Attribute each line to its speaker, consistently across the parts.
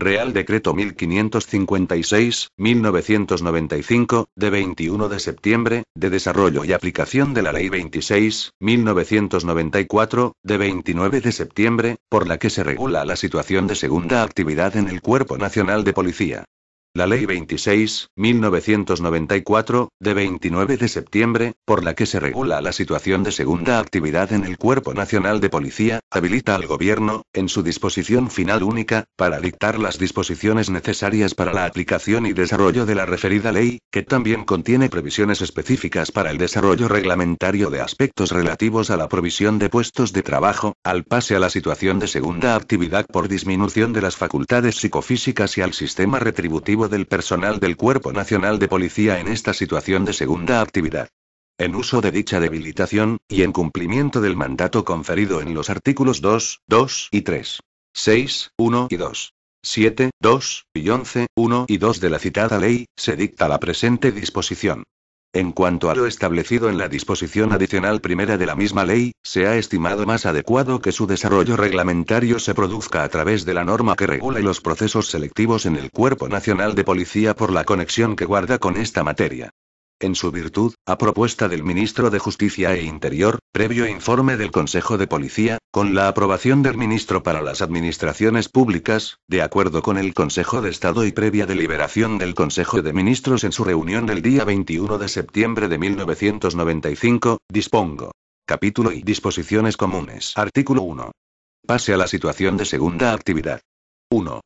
Speaker 1: Real Decreto 1556-1995, de 21 de septiembre, de desarrollo y aplicación de la Ley 26-1994, de 29 de septiembre, por la que se regula la situación de segunda actividad en el Cuerpo Nacional de Policía. La Ley 26, 1994, de 29 de septiembre, por la que se regula la situación de segunda actividad en el Cuerpo Nacional de Policía, habilita al Gobierno, en su disposición final única, para dictar las disposiciones necesarias para la aplicación y desarrollo de la referida ley, que también contiene previsiones específicas para el desarrollo reglamentario de aspectos relativos a la provisión de puestos de trabajo, al pase a la situación de segunda actividad por disminución de las facultades psicofísicas y al sistema retributivo del personal del Cuerpo Nacional de Policía en esta situación de segunda actividad. En uso de dicha debilitación, y en cumplimiento del mandato conferido en los artículos 2, 2 y 3. 6, 1 y 2. 7, 2, y 11, 1 y 2 de la citada ley, se dicta la presente disposición. En cuanto a lo establecido en la disposición adicional primera de la misma ley, se ha estimado más adecuado que su desarrollo reglamentario se produzca a través de la norma que regula los procesos selectivos en el Cuerpo Nacional de Policía por la conexión que guarda con esta materia en su virtud, a propuesta del ministro de Justicia e Interior, previo informe del Consejo de Policía, con la aprobación del ministro para las Administraciones Públicas, de acuerdo con el Consejo de Estado y previa deliberación del Consejo de Ministros en su reunión del día 21 de septiembre de 1995, dispongo. Capítulo y disposiciones comunes. Artículo 1. Pase a la situación de segunda actividad. 1.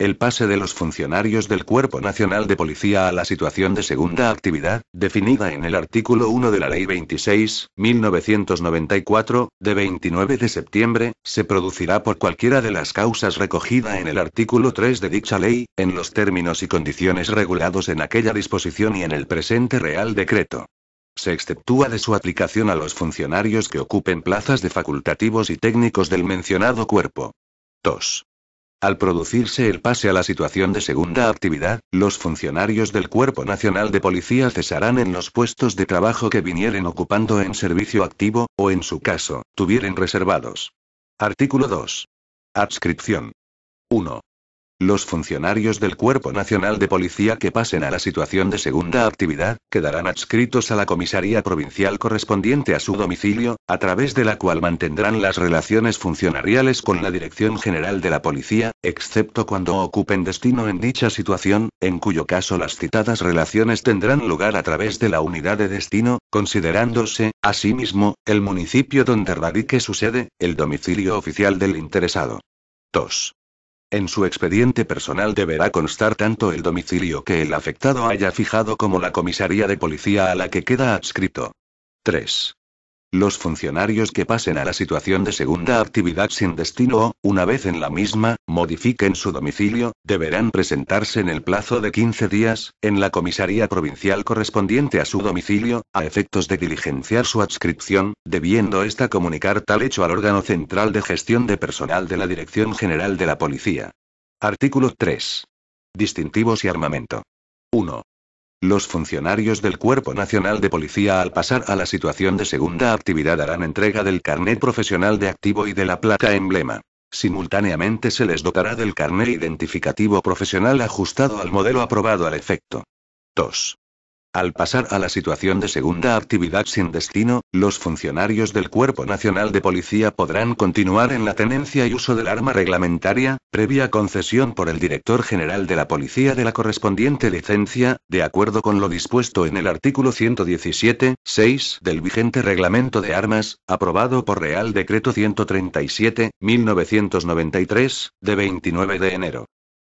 Speaker 1: El pase de los funcionarios del Cuerpo Nacional de Policía a la situación de segunda actividad, definida en el artículo 1 de la Ley 26, 1994, de 29 de septiembre, se producirá por cualquiera de las causas recogida en el artículo 3 de dicha ley, en los términos y condiciones regulados en aquella disposición y en el presente Real Decreto se exceptúa de su aplicación a los funcionarios que ocupen plazas de facultativos y técnicos del mencionado cuerpo. 2. Al producirse el pase a la situación de segunda actividad, los funcionarios del Cuerpo Nacional de Policía cesarán en los puestos de trabajo que vinieren ocupando en servicio activo, o en su caso, tuvieren reservados. Artículo 2. Adscripción. 1. Los funcionarios del Cuerpo Nacional de Policía que pasen a la situación de segunda actividad, quedarán adscritos a la comisaría provincial correspondiente a su domicilio, a través de la cual mantendrán las relaciones funcionariales con la Dirección General de la Policía, excepto cuando ocupen destino en dicha situación, en cuyo caso las citadas relaciones tendrán lugar a través de la unidad de destino, considerándose, asimismo, el municipio donde radique su sede, el domicilio oficial del interesado. 2. En su expediente personal deberá constar tanto el domicilio que el afectado haya fijado como la comisaría de policía a la que queda adscrito. 3. Los funcionarios que pasen a la situación de segunda actividad sin destino o, una vez en la misma, modifiquen su domicilio, deberán presentarse en el plazo de 15 días, en la comisaría provincial correspondiente a su domicilio, a efectos de diligenciar su adscripción, debiendo ésta comunicar tal hecho al órgano central de gestión de personal de la Dirección General de la Policía. Artículo 3. Distintivos y armamento. 1. Los funcionarios del Cuerpo Nacional de Policía al pasar a la situación de segunda actividad harán entrega del carnet profesional de activo y de la placa emblema. Simultáneamente se les dotará del carnet identificativo profesional ajustado al modelo aprobado al efecto. 2. Al pasar a la situación de segunda actividad sin destino, los funcionarios del Cuerpo Nacional de Policía podrán continuar en la tenencia y uso del arma reglamentaria, previa concesión por el Director General de la Policía de la correspondiente licencia, de acuerdo con lo dispuesto en el artículo 117, 6 del vigente Reglamento de Armas, aprobado por Real Decreto 137, 1993, de 29 de enero.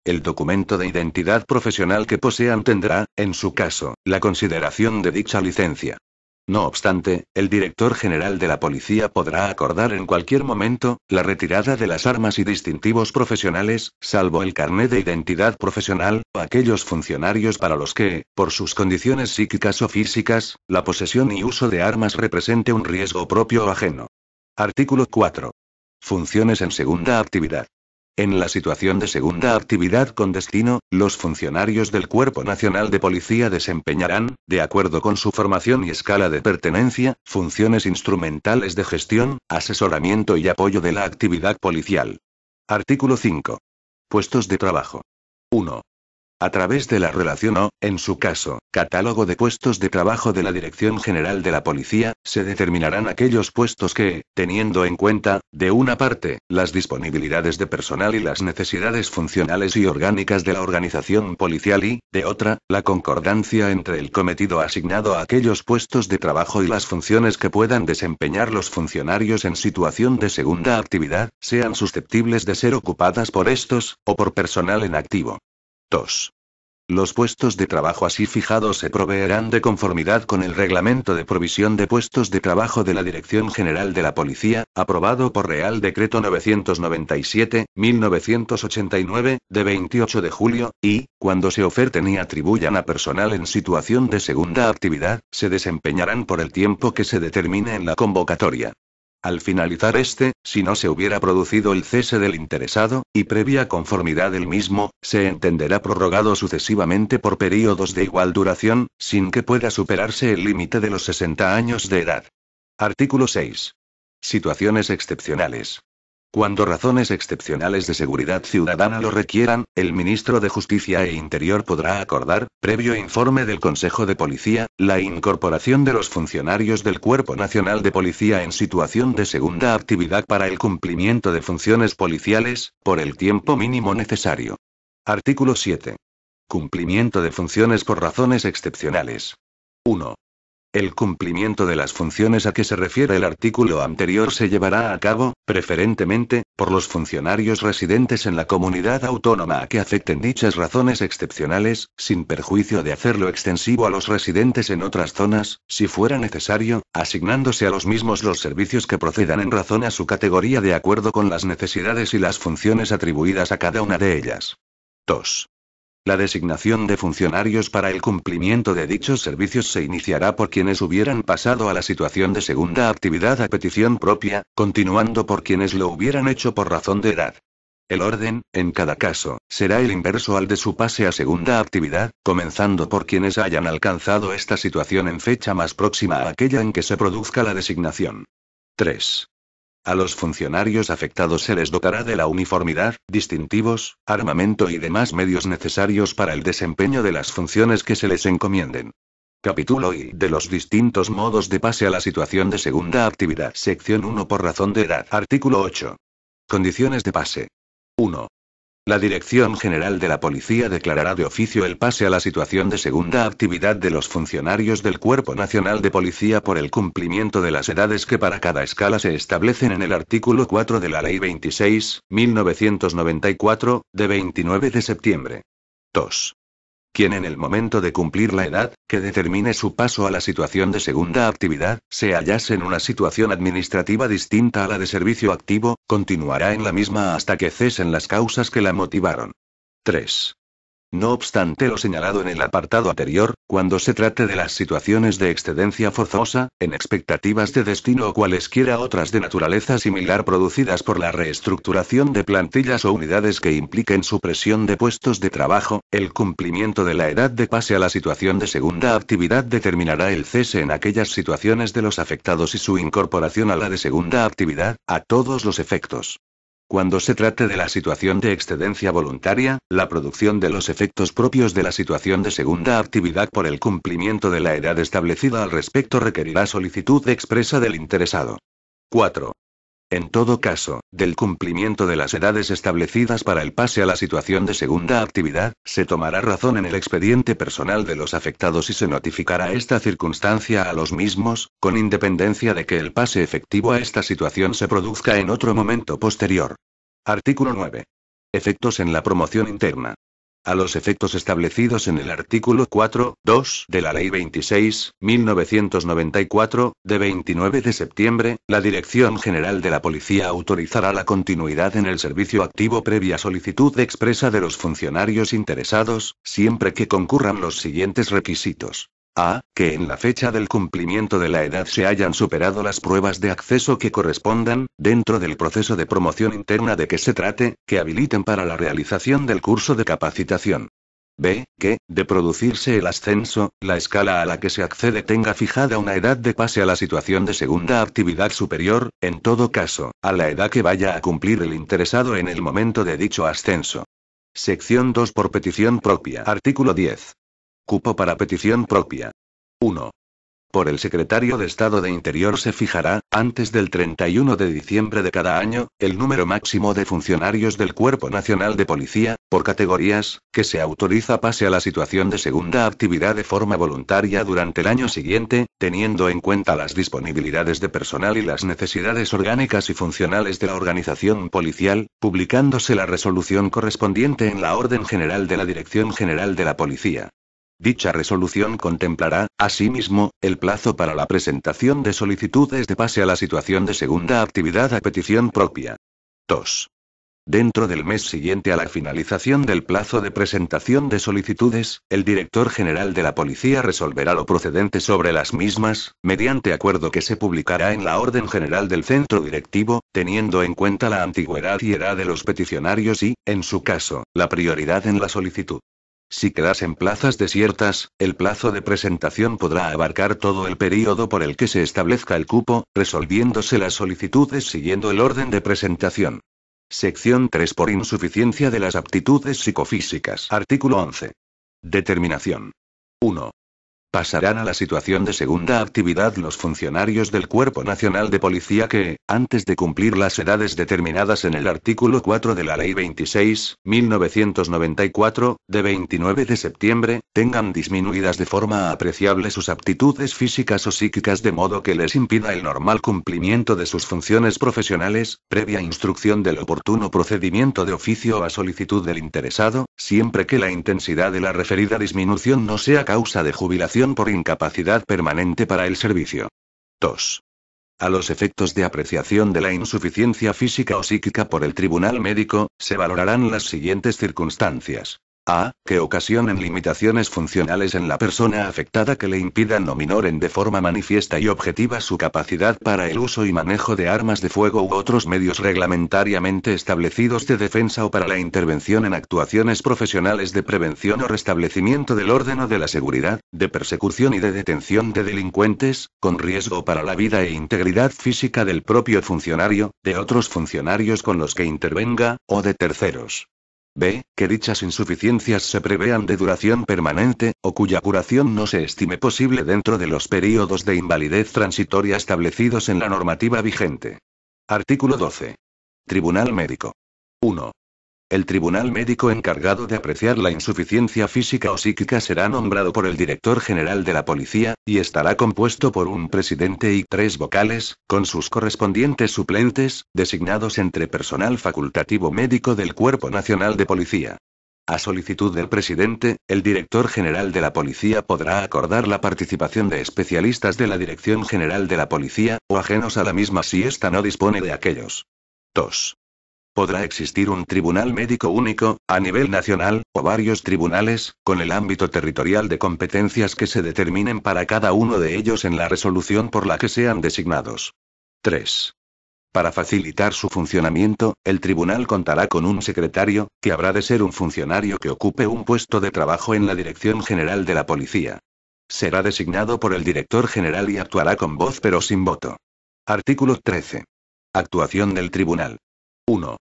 Speaker 1: El documento de identidad profesional que posean tendrá, en su caso, la consideración de dicha licencia. No obstante, el director general de la policía podrá acordar en cualquier momento la retirada de las armas y distintivos profesionales, salvo el carné de identidad profesional, o aquellos funcionarios para los que, por sus condiciones psíquicas o físicas, la posesión y uso de armas represente un riesgo propio o ajeno. Artículo 4. Funciones en segunda actividad. En la situación de segunda actividad con destino, los funcionarios del Cuerpo Nacional de Policía desempeñarán, de acuerdo con su formación y escala de pertenencia, funciones instrumentales de gestión, asesoramiento y apoyo de la actividad policial. Artículo 5. Puestos de trabajo. 1. A través de la relación o, en su caso, catálogo de puestos de trabajo de la Dirección General de la Policía, se determinarán aquellos puestos que, teniendo en cuenta, de una parte, las disponibilidades de personal y las necesidades funcionales y orgánicas de la organización policial y, de otra, la concordancia entre el cometido asignado a aquellos puestos de trabajo y las funciones que puedan desempeñar los funcionarios en situación de segunda actividad, sean susceptibles de ser ocupadas por estos, o por personal en activo. 2. Los puestos de trabajo así fijados se proveerán de conformidad con el Reglamento de Provisión de Puestos de Trabajo de la Dirección General de la Policía, aprobado por Real Decreto 997-1989, de 28 de julio, y, cuando se oferten y atribuyan a personal en situación de segunda actividad, se desempeñarán por el tiempo que se determine en la convocatoria. Al finalizar este, si no se hubiera producido el cese del interesado, y previa conformidad del mismo, se entenderá prorrogado sucesivamente por períodos de igual duración, sin que pueda superarse el límite de los 60 años de edad. Artículo 6. Situaciones excepcionales. Cuando razones excepcionales de seguridad ciudadana lo requieran, el ministro de Justicia e Interior podrá acordar, previo informe del Consejo de Policía, la incorporación de los funcionarios del Cuerpo Nacional de Policía en situación de segunda actividad para el cumplimiento de funciones policiales, por el tiempo mínimo necesario. Artículo 7. Cumplimiento de funciones por razones excepcionales. 1. El cumplimiento de las funciones a que se refiere el artículo anterior se llevará a cabo, preferentemente, por los funcionarios residentes en la comunidad autónoma a que afecten dichas razones excepcionales, sin perjuicio de hacerlo extensivo a los residentes en otras zonas, si fuera necesario, asignándose a los mismos los servicios que procedan en razón a su categoría de acuerdo con las necesidades y las funciones atribuidas a cada una de ellas. 2. La designación de funcionarios para el cumplimiento de dichos servicios se iniciará por quienes hubieran pasado a la situación de segunda actividad a petición propia, continuando por quienes lo hubieran hecho por razón de edad. El orden, en cada caso, será el inverso al de su pase a segunda actividad, comenzando por quienes hayan alcanzado esta situación en fecha más próxima a aquella en que se produzca la designación. 3. A los funcionarios afectados se les dotará de la uniformidad, distintivos, armamento y demás medios necesarios para el desempeño de las funciones que se les encomienden. Capítulo I de los distintos modos de pase a la situación de segunda actividad. Sección 1 por razón de edad. Artículo 8. Condiciones de pase. 1. La Dirección General de la Policía declarará de oficio el pase a la situación de segunda actividad de los funcionarios del Cuerpo Nacional de Policía por el cumplimiento de las edades que para cada escala se establecen en el artículo 4 de la Ley 26, 1994, de 29 de septiembre. 2 quien en el momento de cumplir la edad, que determine su paso a la situación de segunda actividad, se hallase en una situación administrativa distinta a la de servicio activo, continuará en la misma hasta que cesen las causas que la motivaron. 3. No obstante lo señalado en el apartado anterior, cuando se trate de las situaciones de excedencia forzosa, en expectativas de destino o cualesquiera otras de naturaleza similar producidas por la reestructuración de plantillas o unidades que impliquen supresión de puestos de trabajo, el cumplimiento de la edad de pase a la situación de segunda actividad determinará el cese en aquellas situaciones de los afectados y su incorporación a la de segunda actividad, a todos los efectos. Cuando se trate de la situación de excedencia voluntaria, la producción de los efectos propios de la situación de segunda actividad por el cumplimiento de la edad establecida al respecto requerirá solicitud expresa del interesado. 4. En todo caso, del cumplimiento de las edades establecidas para el pase a la situación de segunda actividad, se tomará razón en el expediente personal de los afectados y se notificará esta circunstancia a los mismos, con independencia de que el pase efectivo a esta situación se produzca en otro momento posterior. Artículo 9. Efectos en la promoción interna a los efectos establecidos en el artículo 4.2 de la Ley 26, 1994, de 29 de septiembre, la Dirección General de la Policía autorizará la continuidad en el servicio activo previa solicitud expresa de los funcionarios interesados, siempre que concurran los siguientes requisitos a que en la fecha del cumplimiento de la edad se hayan superado las pruebas de acceso que correspondan, dentro del proceso de promoción interna de que se trate, que habiliten para la realización del curso de capacitación. B. Que, de producirse el ascenso, la escala a la que se accede tenga fijada una edad de pase a la situación de segunda actividad superior, en todo caso, a la edad que vaya a cumplir el interesado en el momento de dicho ascenso. Sección 2 por petición propia. Artículo 10. Cupo para petición propia. 1. Por el secretario de Estado de Interior se fijará, antes del 31 de diciembre de cada año, el número máximo de funcionarios del Cuerpo Nacional de Policía, por categorías, que se autoriza pase a la situación de segunda actividad de forma voluntaria durante el año siguiente, teniendo en cuenta las disponibilidades de personal y las necesidades orgánicas y funcionales de la organización policial, publicándose la resolución correspondiente en la Orden General de la Dirección General de la Policía. Dicha resolución contemplará, asimismo, el plazo para la presentación de solicitudes de pase a la situación de segunda actividad a petición propia. 2. Dentro del mes siguiente a la finalización del plazo de presentación de solicitudes, el director general de la policía resolverá lo procedente sobre las mismas, mediante acuerdo que se publicará en la Orden General del Centro Directivo, teniendo en cuenta la antigüedad y edad de los peticionarios y, en su caso, la prioridad en la solicitud. Si quedas en plazas desiertas, el plazo de presentación podrá abarcar todo el período por el que se establezca el cupo, resolviéndose las solicitudes siguiendo el orden de presentación. Sección 3 por insuficiencia de las aptitudes psicofísicas. Artículo 11. Determinación. 1. Pasarán a la situación de segunda actividad los funcionarios del Cuerpo Nacional de Policía que, antes de cumplir las edades determinadas en el artículo 4 de la Ley 26, 1994, de 29 de septiembre, tengan disminuidas de forma apreciable sus aptitudes físicas o psíquicas de modo que les impida el normal cumplimiento de sus funciones profesionales, previa instrucción del oportuno procedimiento de oficio a solicitud del interesado, siempre que la intensidad de la referida disminución no sea causa de jubilación por incapacidad permanente para el servicio. 2. A los efectos de apreciación de la insuficiencia física o psíquica por el Tribunal Médico, se valorarán las siguientes circunstancias. A, que ocasionen limitaciones funcionales en la persona afectada que le impidan o minoren de forma manifiesta y objetiva su capacidad para el uso y manejo de armas de fuego u otros medios reglamentariamente establecidos de defensa o para la intervención en actuaciones profesionales de prevención o restablecimiento del orden o de la seguridad, de persecución y de detención de delincuentes, con riesgo para la vida e integridad física del propio funcionario, de otros funcionarios con los que intervenga, o de terceros. B. Que dichas insuficiencias se prevean de duración permanente, o cuya curación no se estime posible dentro de los períodos de invalidez transitoria establecidos en la normativa vigente. Artículo 12. Tribunal Médico. El tribunal médico encargado de apreciar la insuficiencia física o psíquica será nombrado por el director general de la policía, y estará compuesto por un presidente y tres vocales, con sus correspondientes suplentes, designados entre personal facultativo médico del Cuerpo Nacional de Policía. A solicitud del presidente, el director general de la policía podrá acordar la participación de especialistas de la Dirección General de la Policía, o ajenos a la misma si ésta no dispone de aquellos. 2. Podrá existir un tribunal médico único, a nivel nacional, o varios tribunales, con el ámbito territorial de competencias que se determinen para cada uno de ellos en la resolución por la que sean designados. 3. Para facilitar su funcionamiento, el tribunal contará con un secretario, que habrá de ser un funcionario que ocupe un puesto de trabajo en la Dirección General de la Policía. Será designado por el director general y actuará con voz pero sin voto. Artículo 13. Actuación del tribunal. 1.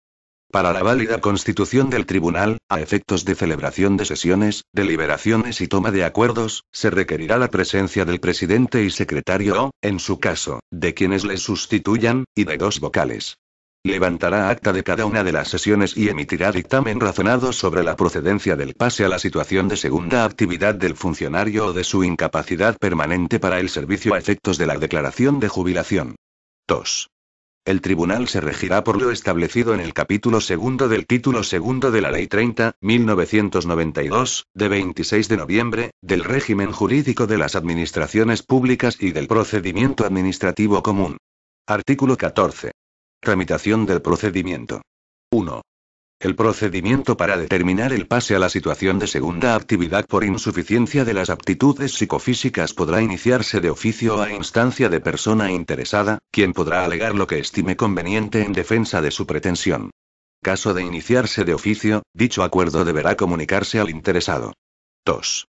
Speaker 1: Para la válida constitución del tribunal, a efectos de celebración de sesiones, deliberaciones y toma de acuerdos, se requerirá la presencia del presidente y secretario o, en su caso, de quienes le sustituyan, y de dos vocales. Levantará acta de cada una de las sesiones y emitirá dictamen razonado sobre la procedencia del pase a la situación de segunda actividad del funcionario o de su incapacidad permanente para el servicio a efectos de la declaración de jubilación. 2. El tribunal se regirá por lo establecido en el capítulo segundo del título segundo de la Ley 30, 1992, de 26 de noviembre, del régimen jurídico de las administraciones públicas y del procedimiento administrativo común. Artículo 14. Tramitación del procedimiento. 1. El procedimiento para determinar el pase a la situación de segunda actividad por insuficiencia de las aptitudes psicofísicas podrá iniciarse de oficio a instancia de persona interesada, quien podrá alegar lo que estime conveniente en defensa de su pretensión. Caso de iniciarse de oficio, dicho acuerdo deberá comunicarse al interesado. 2.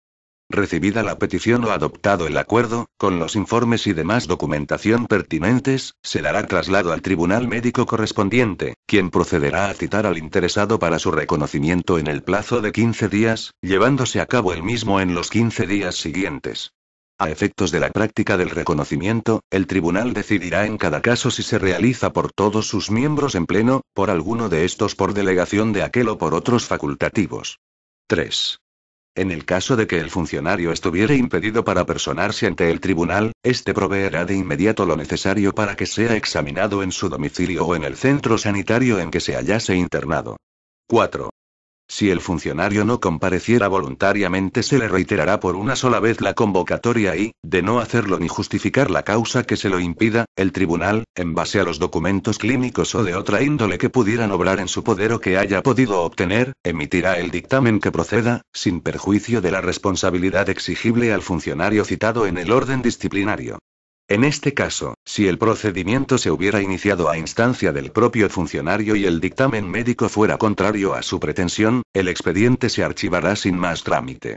Speaker 1: Recibida la petición o adoptado el acuerdo, con los informes y demás documentación pertinentes, se dará traslado al tribunal médico correspondiente, quien procederá a citar al interesado para su reconocimiento en el plazo de 15 días, llevándose a cabo el mismo en los 15 días siguientes. A efectos de la práctica del reconocimiento, el tribunal decidirá en cada caso si se realiza por todos sus miembros en pleno, por alguno de estos por delegación de aquel o por otros facultativos. 3. En el caso de que el funcionario estuviera impedido para personarse ante el tribunal, este proveerá de inmediato lo necesario para que sea examinado en su domicilio o en el centro sanitario en que se hallase internado. 4. Si el funcionario no compareciera voluntariamente se le reiterará por una sola vez la convocatoria y, de no hacerlo ni justificar la causa que se lo impida, el tribunal, en base a los documentos clínicos o de otra índole que pudieran obrar en su poder o que haya podido obtener, emitirá el dictamen que proceda, sin perjuicio de la responsabilidad exigible al funcionario citado en el orden disciplinario. En este caso, si el procedimiento se hubiera iniciado a instancia del propio funcionario y el dictamen médico fuera contrario a su pretensión, el expediente se archivará sin más trámite.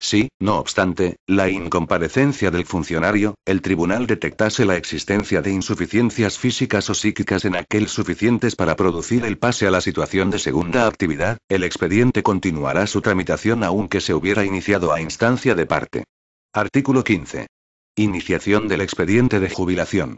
Speaker 1: Si, no obstante, la incomparecencia del funcionario, el tribunal detectase la existencia de insuficiencias físicas o psíquicas en aquel suficientes para producir el pase a la situación de segunda actividad, el expediente continuará su tramitación aunque se hubiera iniciado a instancia de parte. Artículo 15. Iniciación del expediente de jubilación.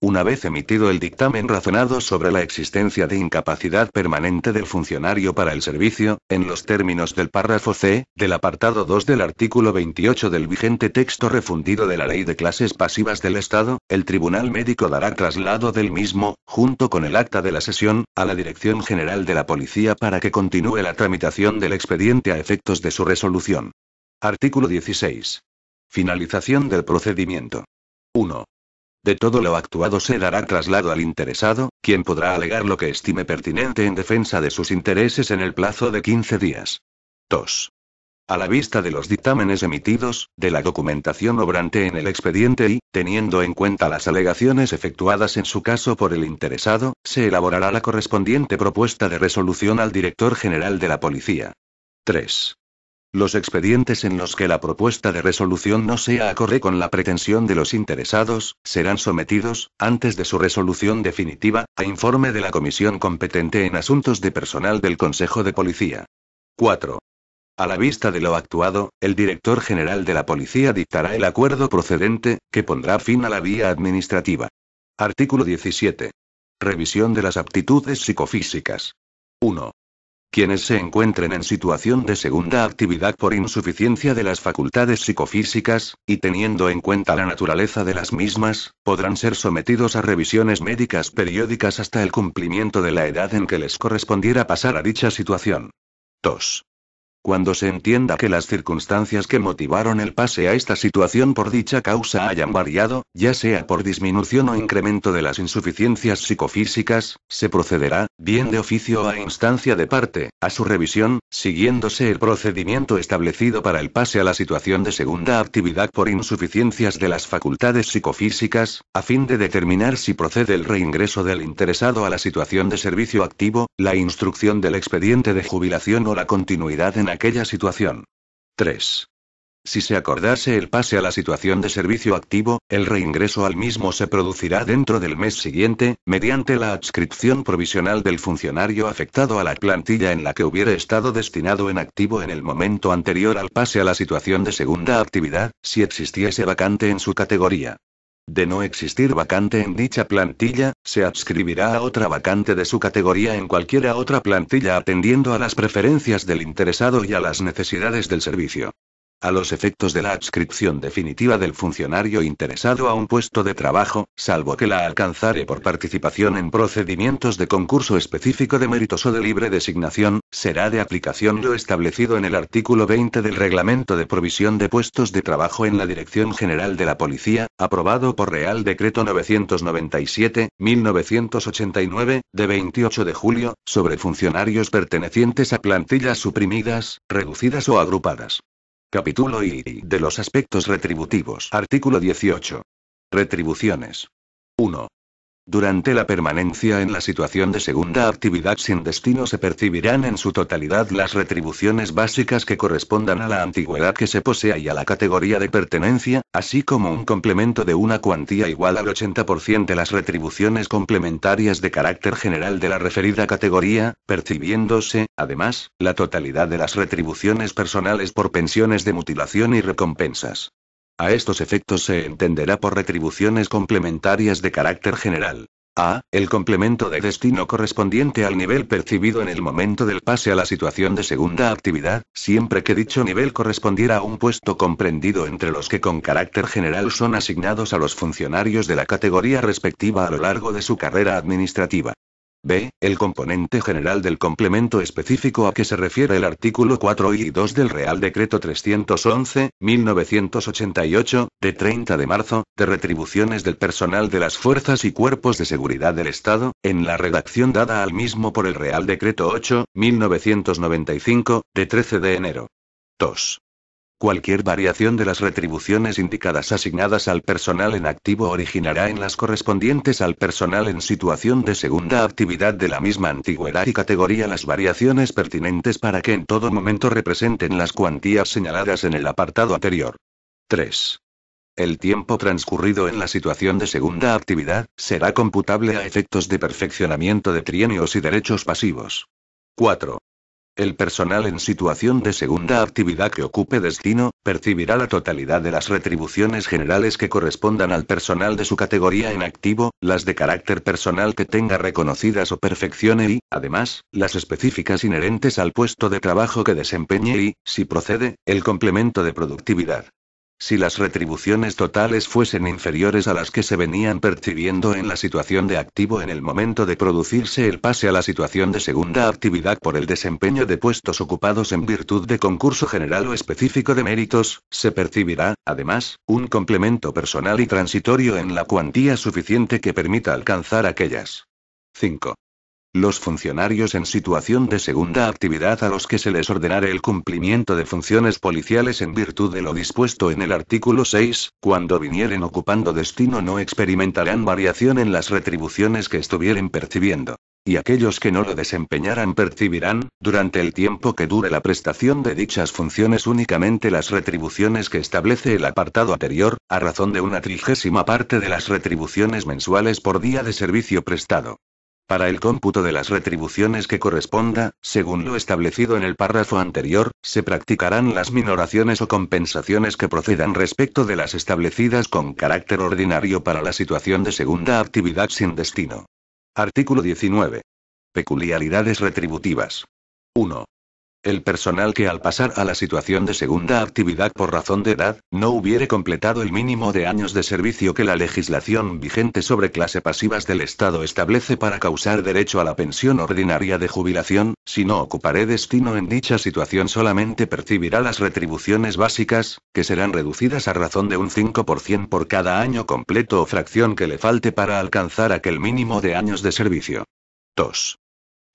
Speaker 1: Una vez emitido el dictamen razonado sobre la existencia de incapacidad permanente del funcionario para el servicio, en los términos del párrafo C, del apartado 2 del artículo 28 del vigente texto refundido de la Ley de Clases Pasivas del Estado, el Tribunal Médico dará traslado del mismo, junto con el acta de la sesión, a la Dirección General de la Policía para que continúe la tramitación del expediente a efectos de su resolución. Artículo 16. Finalización del procedimiento. 1. De todo lo actuado se dará traslado al interesado, quien podrá alegar lo que estime pertinente en defensa de sus intereses en el plazo de 15 días. 2. A la vista de los dictámenes emitidos, de la documentación obrante en el expediente y, teniendo en cuenta las alegaciones efectuadas en su caso por el interesado, se elaborará la correspondiente propuesta de resolución al director general de la policía. 3. Los expedientes en los que la propuesta de resolución no sea acorde con la pretensión de los interesados, serán sometidos, antes de su resolución definitiva, a informe de la comisión competente en asuntos de personal del Consejo de Policía. 4. A la vista de lo actuado, el director general de la policía dictará el acuerdo procedente, que pondrá fin a la vía administrativa. Artículo 17. Revisión de las aptitudes psicofísicas. 1. Quienes se encuentren en situación de segunda actividad por insuficiencia de las facultades psicofísicas, y teniendo en cuenta la naturaleza de las mismas, podrán ser sometidos a revisiones médicas periódicas hasta el cumplimiento de la edad en que les correspondiera pasar a dicha situación. 2. Cuando se entienda que las circunstancias que motivaron el pase a esta situación por dicha causa hayan variado, ya sea por disminución o incremento de las insuficiencias psicofísicas, se procederá, bien de oficio o a instancia de parte, a su revisión, siguiéndose el procedimiento establecido para el pase a la situación de segunda actividad por insuficiencias de las facultades psicofísicas, a fin de determinar si procede el reingreso del interesado a la situación de servicio activo, la instrucción del expediente de jubilación o la continuidad en aquella situación. 3. Si se acordase el pase a la situación de servicio activo, el reingreso al mismo se producirá dentro del mes siguiente, mediante la adscripción provisional del funcionario afectado a la plantilla en la que hubiera estado destinado en activo en el momento anterior al pase a la situación de segunda actividad, si existiese vacante en su categoría. De no existir vacante en dicha plantilla, se adscribirá a otra vacante de su categoría en cualquiera otra plantilla atendiendo a las preferencias del interesado y a las necesidades del servicio. A los efectos de la adscripción definitiva del funcionario interesado a un puesto de trabajo, salvo que la alcanzare por participación en procedimientos de concurso específico de méritos o de libre designación, será de aplicación lo establecido en el artículo 20 del Reglamento de Provisión de Puestos de Trabajo en la Dirección General de la Policía, aprobado por Real Decreto 997-1989, de 28 de julio, sobre funcionarios pertenecientes a plantillas suprimidas, reducidas o agrupadas. Capítulo I. De los aspectos retributivos. Artículo 18. Retribuciones. 1. Durante la permanencia en la situación de segunda actividad sin destino se percibirán en su totalidad las retribuciones básicas que correspondan a la antigüedad que se posea y a la categoría de pertenencia, así como un complemento de una cuantía igual al 80% de las retribuciones complementarias de carácter general de la referida categoría, percibiéndose, además, la totalidad de las retribuciones personales por pensiones de mutilación y recompensas. A estos efectos se entenderá por retribuciones complementarias de carácter general. A. El complemento de destino correspondiente al nivel percibido en el momento del pase a la situación de segunda actividad, siempre que dicho nivel correspondiera a un puesto comprendido entre los que con carácter general son asignados a los funcionarios de la categoría respectiva a lo largo de su carrera administrativa. B. El componente general del complemento específico a que se refiere el artículo 4 y 2 del Real Decreto 311-1988, de 30 de marzo, de retribuciones del personal de las fuerzas y cuerpos de seguridad del Estado, en la redacción dada al mismo por el Real Decreto 8-1995, de 13 de enero. 2. Cualquier variación de las retribuciones indicadas asignadas al personal en activo originará en las correspondientes al personal en situación de segunda actividad de la misma antigüedad y categoría las variaciones pertinentes para que en todo momento representen las cuantías señaladas en el apartado anterior. 3. El tiempo transcurrido en la situación de segunda actividad será computable a efectos de perfeccionamiento de trienios y derechos pasivos. 4. El personal en situación de segunda actividad que ocupe destino, percibirá la totalidad de las retribuciones generales que correspondan al personal de su categoría en activo, las de carácter personal que tenga reconocidas o perfeccione y, además, las específicas inherentes al puesto de trabajo que desempeñe y, si procede, el complemento de productividad. Si las retribuciones totales fuesen inferiores a las que se venían percibiendo en la situación de activo en el momento de producirse el pase a la situación de segunda actividad por el desempeño de puestos ocupados en virtud de concurso general o específico de méritos, se percibirá, además, un complemento personal y transitorio en la cuantía suficiente que permita alcanzar aquellas. 5. Los funcionarios en situación de segunda actividad a los que se les ordenare el cumplimiento de funciones policiales en virtud de lo dispuesto en el artículo 6, cuando vinieren ocupando destino no experimentarán variación en las retribuciones que estuvieren percibiendo. Y aquellos que no lo desempeñaran percibirán, durante el tiempo que dure la prestación de dichas funciones únicamente las retribuciones que establece el apartado anterior, a razón de una trigésima parte de las retribuciones mensuales por día de servicio prestado. Para el cómputo de las retribuciones que corresponda, según lo establecido en el párrafo anterior, se practicarán las minoraciones o compensaciones que procedan respecto de las establecidas con carácter ordinario para la situación de segunda actividad sin destino. Artículo 19. Peculiaridades retributivas. 1 el personal que al pasar a la situación de segunda actividad por razón de edad, no hubiere completado el mínimo de años de servicio que la legislación vigente sobre clase pasivas del Estado establece para causar derecho a la pensión ordinaria de jubilación, si no ocuparé destino en dicha situación solamente percibirá las retribuciones básicas, que serán reducidas a razón de un 5% por cada año completo o fracción que le falte para alcanzar aquel mínimo de años de servicio. 2.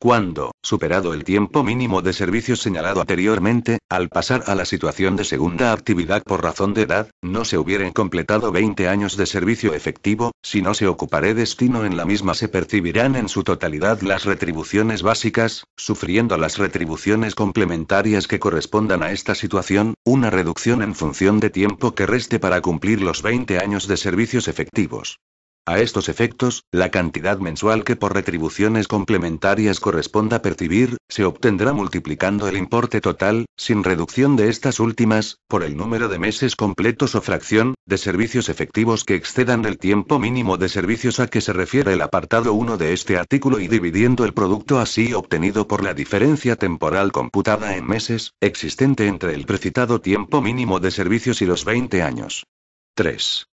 Speaker 1: Cuando, superado el tiempo mínimo de servicio señalado anteriormente, al pasar a la situación de segunda actividad por razón de edad, no se hubieren completado 20 años de servicio efectivo, si no se ocuparé destino en la misma se percibirán en su totalidad las retribuciones básicas, sufriendo las retribuciones complementarias que correspondan a esta situación, una reducción en función de tiempo que reste para cumplir los 20 años de servicios efectivos. A estos efectos, la cantidad mensual que por retribuciones complementarias corresponda percibir, se obtendrá multiplicando el importe total, sin reducción de estas últimas, por el número de meses completos o fracción, de servicios efectivos que excedan el tiempo mínimo de servicios a que se refiere el apartado 1 de este artículo y dividiendo el producto así obtenido por la diferencia temporal computada en meses, existente entre el precitado tiempo mínimo de servicios y los 20 años. 3.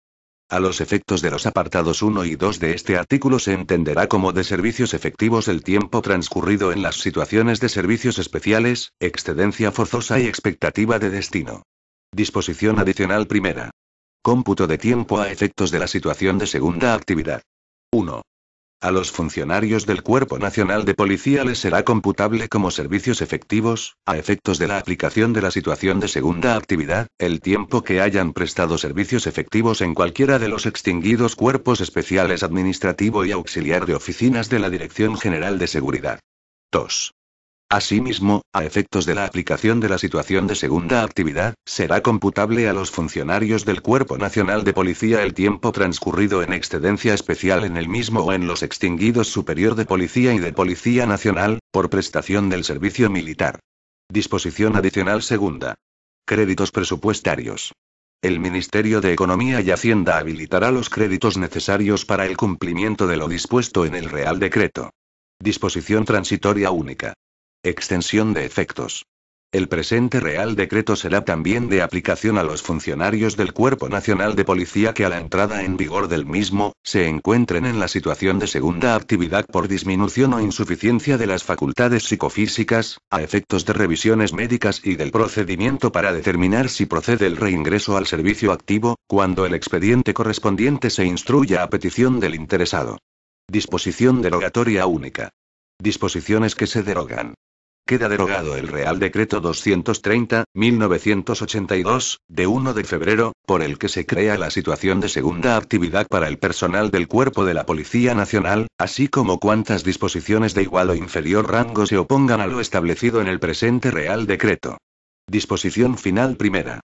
Speaker 1: A los efectos de los apartados 1 y 2 de este artículo se entenderá como de servicios efectivos el tiempo transcurrido en las situaciones de servicios especiales, excedencia forzosa y expectativa de destino. Disposición adicional primera. Cómputo de tiempo a efectos de la situación de segunda actividad. 1. A los funcionarios del Cuerpo Nacional de Policía les será computable como servicios efectivos, a efectos de la aplicación de la situación de segunda actividad, el tiempo que hayan prestado servicios efectivos en cualquiera de los extinguidos cuerpos especiales administrativo y auxiliar de oficinas de la Dirección General de Seguridad. 2. Asimismo, a efectos de la aplicación de la situación de segunda actividad, será computable a los funcionarios del Cuerpo Nacional de Policía el tiempo transcurrido en excedencia especial en el mismo o en los extinguidos Superior de Policía y de Policía Nacional, por prestación del servicio militar. Disposición adicional segunda. Créditos presupuestarios. El Ministerio de Economía y Hacienda habilitará los créditos necesarios para el cumplimiento de lo dispuesto en el Real Decreto. Disposición transitoria única. Extensión de efectos. El presente Real Decreto será también de aplicación a los funcionarios del Cuerpo Nacional de Policía que a la entrada en vigor del mismo, se encuentren en la situación de segunda actividad por disminución o insuficiencia de las facultades psicofísicas, a efectos de revisiones médicas y del procedimiento para determinar si procede el reingreso al servicio activo, cuando el expediente correspondiente se instruya a petición del interesado. Disposición derogatoria única. Disposiciones que se derogan. Queda derogado el Real Decreto 230-1982, de 1 de febrero, por el que se crea la situación de segunda actividad para el personal del cuerpo de la Policía Nacional, así como cuantas disposiciones de igual o inferior rango se opongan a lo establecido en el presente Real Decreto. Disposición final primera.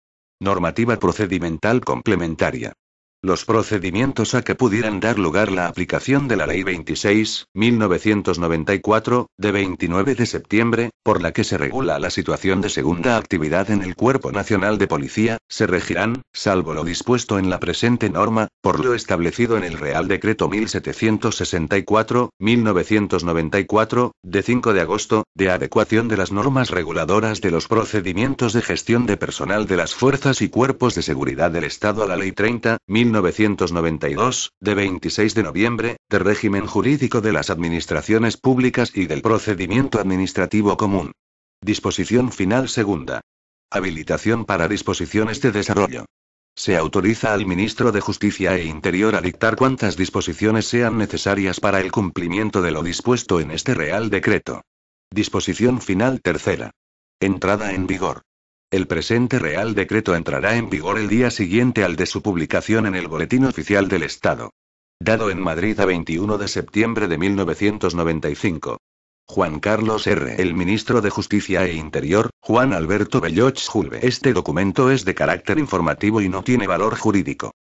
Speaker 1: Normativa procedimental complementaria los procedimientos a que pudieran dar lugar la aplicación de la Ley 26, 1994, de 29 de septiembre, por la que se regula la situación de segunda actividad en el Cuerpo Nacional de Policía, se regirán, salvo lo dispuesto en la presente norma, por lo establecido en el Real Decreto 1764, 1994, de 5 de agosto, de adecuación de las normas reguladoras de los procedimientos de gestión de personal de las fuerzas y cuerpos de seguridad del Estado a la Ley 30, 1992, de 26 de noviembre, de régimen jurídico de las administraciones públicas y del procedimiento administrativo común. Disposición final segunda. Habilitación para disposiciones de desarrollo. Se autoriza al ministro de Justicia e Interior a dictar cuantas disposiciones sean necesarias para el cumplimiento de lo dispuesto en este Real Decreto. Disposición final tercera. Entrada en vigor. El presente Real Decreto entrará en vigor el día siguiente al de su publicación en el Boletín Oficial del Estado. Dado en Madrid a 21 de septiembre de 1995. Juan Carlos R., el ministro de Justicia e Interior, Juan Alberto Belloch Julve. Este documento es de carácter informativo y no tiene valor jurídico.